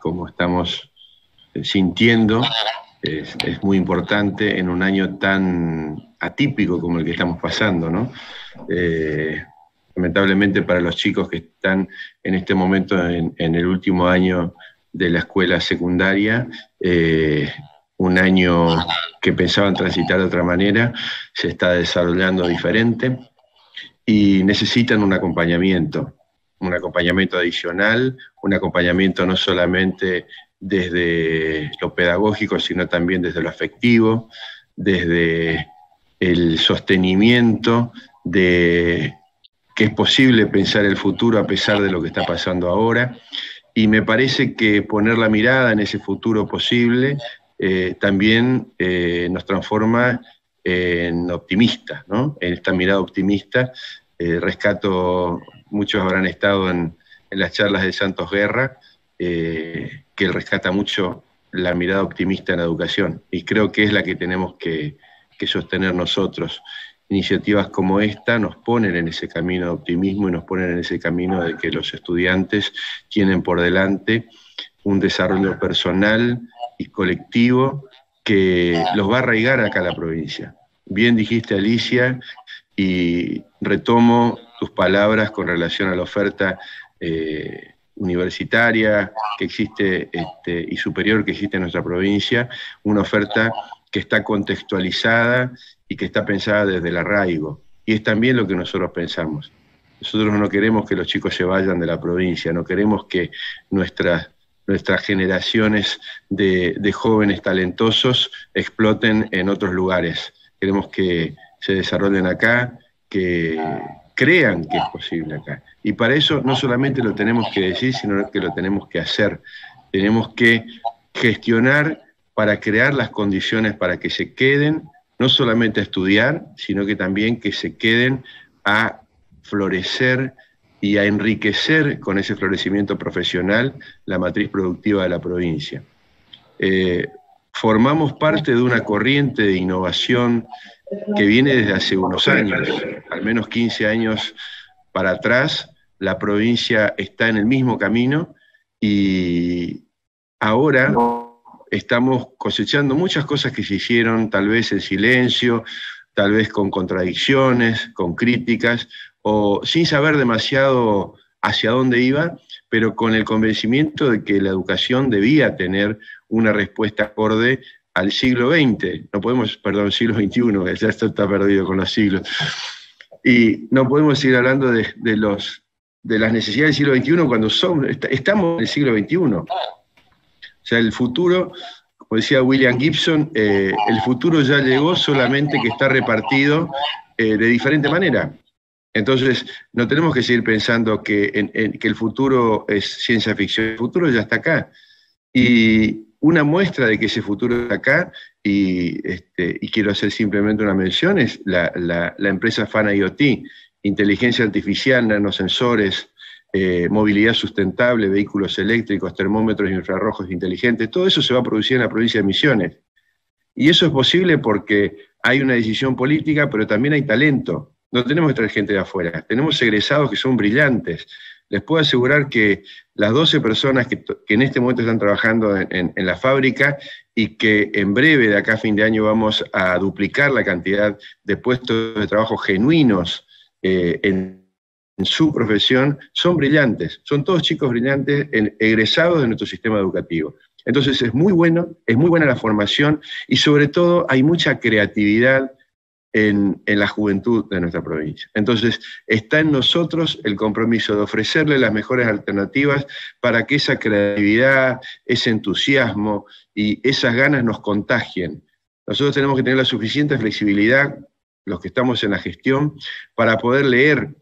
como estamos eh, sintiendo. Es, muy importante en un año tan atípico como el que estamos pasando, ¿no? Eh, lamentablemente para los chicos que están en este momento en, el último año de la escuela secundaria, eh, un año que pensaban transitar de otra manera, se está desarrollando diferente y necesitan un acompañamiento un acompañamiento adicional, un acompañamiento no solamente desde lo pedagógico, sino también desde lo afectivo, desde el sostenimiento de que es posible pensar el futuro a pesar de lo que está pasando ahora. Y me parece que poner la mirada en ese futuro posible eh, también eh, nos transforma en optimistas, ¿no? En esta mirada optimista, eh, rescato muchos habrán estado en, las charlas de Santos Guerra, eh, que rescata mucho la mirada optimista en la educación. Y creo que es la que tenemos que, que sostener nosotros. Iniciativas como esta nos ponen en ese camino de optimismo y nos ponen en ese camino de que los estudiantes tienen por delante un desarrollo personal y colectivo que los va a arraigar acá a la provincia. Bien dijiste Alicia y retomo tus palabras con relación a la oferta eh, universitaria que existe este, y superior que existe en nuestra provincia, una oferta que está contextualizada y que está pensada desde el arraigo. Y es también lo que nosotros pensamos. Nosotros no queremos que los chicos se vayan de la provincia, no queremos que nuestras, nuestras generaciones de jóvenes talentosos exploten en otros lugares. Queremos que se desarrollen acá, que, crean que es posible acá. Y para eso no solamente lo tenemos que decir, sino que lo tenemos que hacer. Tenemos que gestionar para crear las condiciones para que se queden, no solamente a estudiar, sino que también que se queden a florecer y a enriquecer con ese florecimiento profesional la matriz productiva de la provincia. Eh, formamos parte de una corriente de innovación que viene desde hace unos años, al menos 15 años para atrás, la provincia está en el mismo camino y ahora estamos cosechando muchas cosas que se hicieron tal vez en silencio, tal vez con contradicciones, con críticas o sin saber demasiado hacia dónde iba, pero con el convencimiento de que la educación debía tener una respuesta acorde al siglo XX, no podemos, perdón, siglo XXI, ya esto está perdido con los siglos, y no podemos seguir hablando de, los, de las necesidades del siglo XXI cuando estamos en el siglo XXI. O sea, el futuro, como decía William Gibson, eh, el futuro ya llegó, solamente que está repartido eh, de diferente manera. Entonces, no tenemos que seguir pensando que, que el futuro es ciencia ficción, el futuro ya está acá. Y, una muestra de que ese futuro está acá, y, este, quiero hacer simplemente una mención, es la, empresa FAN IoT, inteligencia artificial, nanosensores, eh, movilidad sustentable, vehículos eléctricos, termómetros infrarrojos inteligentes, todo eso se va a producir en la provincia de Misiones. Y eso es posible porque hay una decisión política, pero también hay talento. No tenemos que traer gente de afuera, tenemos egresados que son brillantes, les puedo asegurar que las 12 personas que, en este momento están trabajando en, la fábrica y que en breve, de acá a fin de año, vamos a duplicar la cantidad de puestos de trabajo genuinos eh, en, en, su profesión, son brillantes, son todos chicos brillantes egresados de nuestro sistema educativo. Entonces es muy bueno, es muy buena la formación y sobre todo hay mucha creatividad, en, la juventud de nuestra provincia. Entonces, está en nosotros el compromiso de ofrecerle las mejores alternativas para que esa creatividad, ese entusiasmo y esas ganas nos contagien. Nosotros tenemos que tener la suficiente flexibilidad, los que estamos en la gestión, para poder leer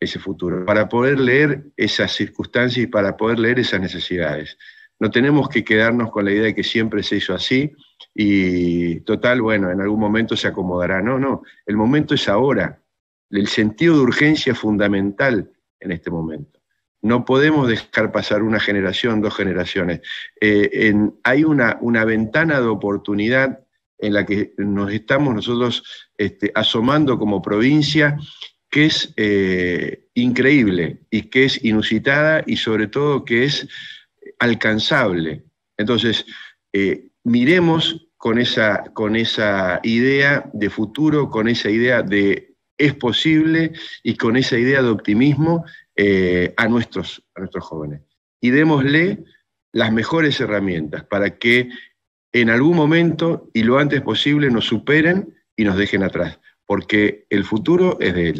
ese futuro, para poder leer esas circunstancias y para poder leer esas necesidades. No tenemos que quedarnos con la idea de que siempre se hizo así, y total, bueno, en algún momento se acomodará. No, no, el momento es ahora. El sentido de urgencia es fundamental en este momento. No podemos dejar pasar una generación, dos generaciones. Eh, hay una, una, ventana de oportunidad en la que nos estamos nosotros este, asomando como provincia que es eh, increíble y que es inusitada y sobre todo que es alcanzable. Entonces, eh, miremos con esa, con esa idea de futuro, con esa idea de es posible y con esa idea de optimismo eh, a, nuestros, a nuestros jóvenes. Y démosle las mejores herramientas para que en algún momento y lo antes posible nos superen y nos dejen atrás, porque el futuro es de ellos.